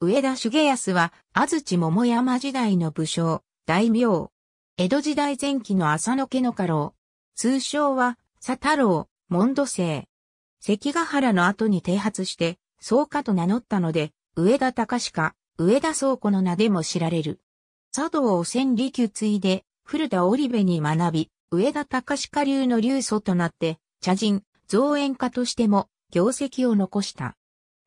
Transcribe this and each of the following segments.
上田重康は、安土桃山時代の武将、大名。江戸時代前期の浅野家の家老。通称は、佐太郎、門戸生。関ヶ原の後に剃髪して、草加と名乗ったので、上田隆か、上田倉庫の名でも知られる。茶道を千里級継いで、古田織部に学び、上田隆か流の流祖となって、茶人、造園家としても、業績を残した。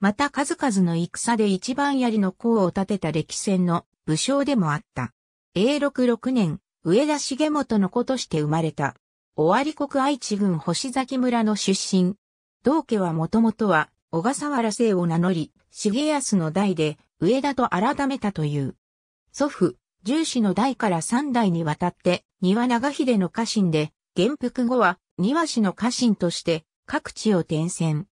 また数々の戦で一番槍の功を立てた歴戦の武将でもあった。永禄6年、上田重元の子として生まれた。尾張国愛知郡星崎村の出身。道家はもともとは小笠原姓を名乗り、重康の代で上田と改めたという。祖父、重氏の代から三代にわたって、庭長秀の家臣で、元服後は庭師の家臣として各地を転戦。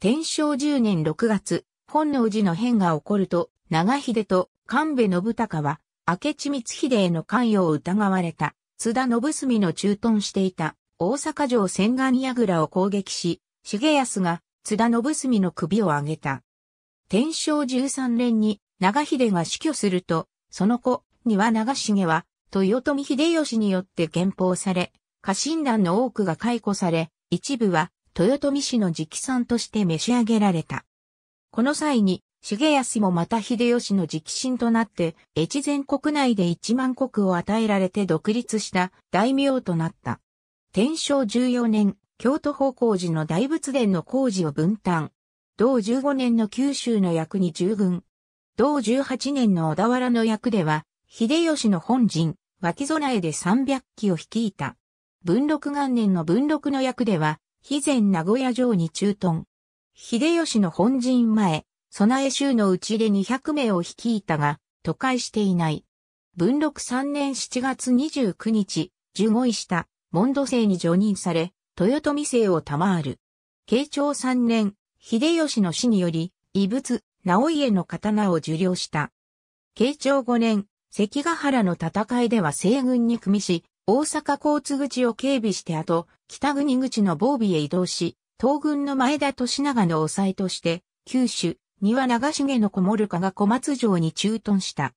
天正10年6月、本能寺の変が起こると、長秀と神戸信孝は、明智光秀への関与を疑われた、津田信澄の駐屯していた、大阪城千貫櫓を攻撃し、重康が津田信澄の首を上げた。天正13年に長秀が死去すると、その子には長重は、豊臣秀吉によって憲法され、家臣団の多くが解雇され、一部は豊臣氏の直参として召し上げられた。この際に、重康もまた秀吉の直進となって、越前国内で一万国を与えられて独立した大名となった。天正14年、京都方向寺の大仏殿の工事を分担。同15年の九州の役に従軍。同18年の小田原の役では、秀吉の本陣、脇備えで300機を率いた。文禄元年の文禄の役では、肥前名古屋城に駐屯。秀吉の本陣前、備え州のうちで200名を率いたが、都会していない。文禄3年7月29日、15位した、門戸生に叙任され、豊臣姓を賜る。慶長3年、秀吉の死により、異物、直家の刀を受領した。慶長5年、関ヶ原の戦いでは西軍に組みし、大阪交通口を警備して後、北国口の防備へ移動し、東軍の前田利長の抑えとして、九州、には長重の小森家が小松城に駐屯した。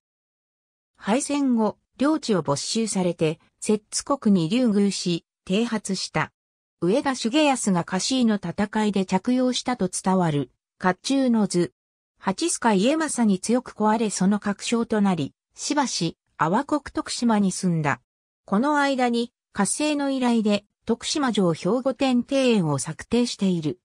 敗戦後、領地を没収されて、摂津国に流遇し、停発した。上田重康が家臣の戦いで着用したと伝わる、甲冑の図。八須賀家政に強く壊れその確証となり、しばし、阿波国徳島に住んだ。この間に、火星の依頼で、徳島城兵庫店庭園を策定している。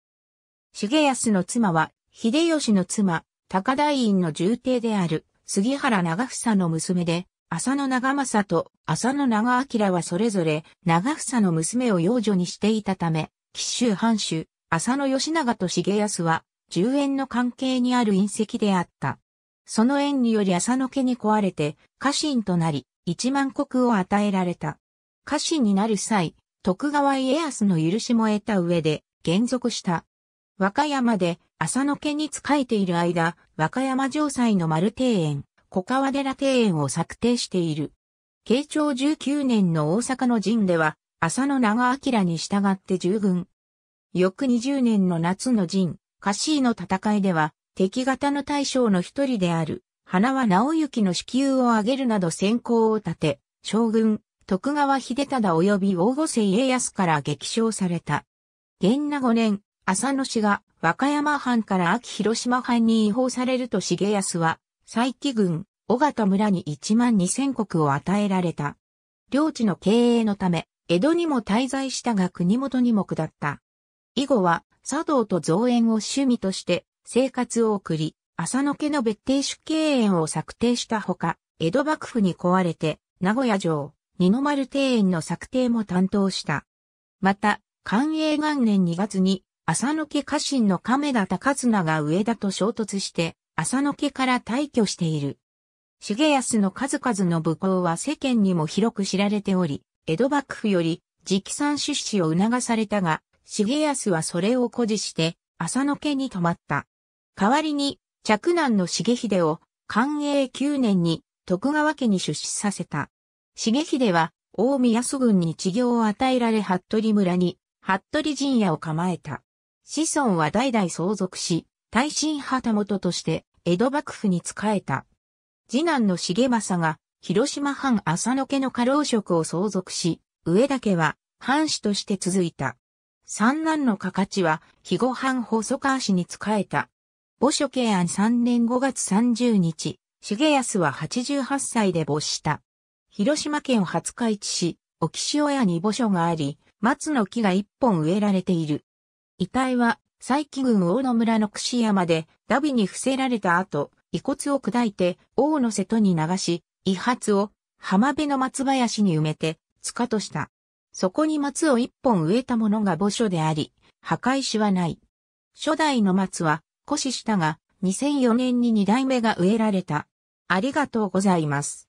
重康の妻は、秀吉の妻、高台院の重帝である、杉原長房の娘で、浅野長政と浅野長明はそれぞれ長房の娘を養女にしていたため、紀州藩主、浅野義長と重康は、十円の関係にある隕石であった。その縁により浅野家に壊れて、家臣となり、一万国を与えられた。家臣になる際、徳川家康の許しも得た上で、減俗した。和歌山で浅野家に仕えている間、和歌山城西の丸庭園、小川寺庭園を策定している。慶長19年の大阪の陣では、浅野長明に従って従軍。翌20年の夏の陣、カシーの戦いでは、敵方の大将の一人である、花輪直行の支給を挙げるなど先行を立て、将軍、徳川秀忠及び大御瀬家康から激賞された。元那五年、浅野氏が和歌山藩から秋広島藩に移法されると重康は、佐伯郡、尾形村に1万2000を与えられた。領地の経営のため、江戸にも滞在したが国元にも下った。以後は、茶道と造園を趣味として生活を送り、浅野家の別邸主経営を策定したほか、江戸幕府に壊れて、名古屋城、二の丸庭園の策定も担当した。また、寛永元年2月に、浅野家家臣の亀田高綱が上田と衝突して、浅野家から退去している。重康の数々の武功は世間にも広く知られており、江戸幕府より直参出資を促されたが、重康はそれを誇示して、浅野家に泊まった。代わりに、嫡男の重秀を、寛永9年に徳川家に出資させた。重秀は、大宮安軍に治療を与えられ服部村に、服部陣屋を構えた。子孫は代々相続し、大臣旗本として、江戸幕府に仕えた。次男の重政が、広島藩浅野家の家老職を相続し、上田家は、藩主として続いた。三男の嘉地は、肥後藩細川氏に仕えた。墓所慶安3年5月30日、重康は88歳で没した。広島県廿日市市、沖潮屋に墓所があり、松の木が一本植えられている。遺体は、佐伯郡大野村の串山で、ダビに伏せられた後、遺骨を砕いて、王の瀬戸に流し、遺髪を、浜辺の松林に埋めて、塚とした。そこに松を一本植えたものが墓所であり、墓石はない。初代の松は、古下したが、2004年に二代目が植えられた。ありがとうございます。